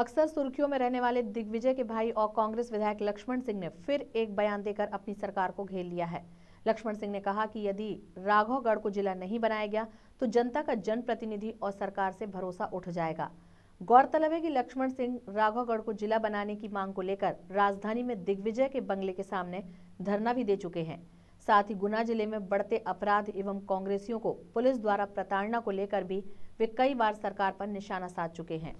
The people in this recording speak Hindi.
अक्सर सुर्खियों में रहने वाले दिग्विजय के भाई और कांग्रेस विधायक लक्ष्मण सिंह ने फिर एक बयान देकर अपनी सरकार को घेर लिया है लक्ष्मण सिंह ने कहा कि यदि राघवगढ़ को जिला नहीं बनाया गया तो जनता का जनप्रतिनिधि और सरकार से भरोसा उठ जाएगा गौरतलब है कि लक्ष्मण सिंह राघवगढ़ को जिला बनाने की मांग को लेकर राजधानी में दिग्विजय के बंगले के सामने धरना भी दे चुके हैं साथ ही गुना जिले में बढ़ते अपराध एवं कांग्रेसियों को पुलिस द्वारा प्रताड़ना को लेकर भी वे कई बार सरकार पर निशाना साध चुके हैं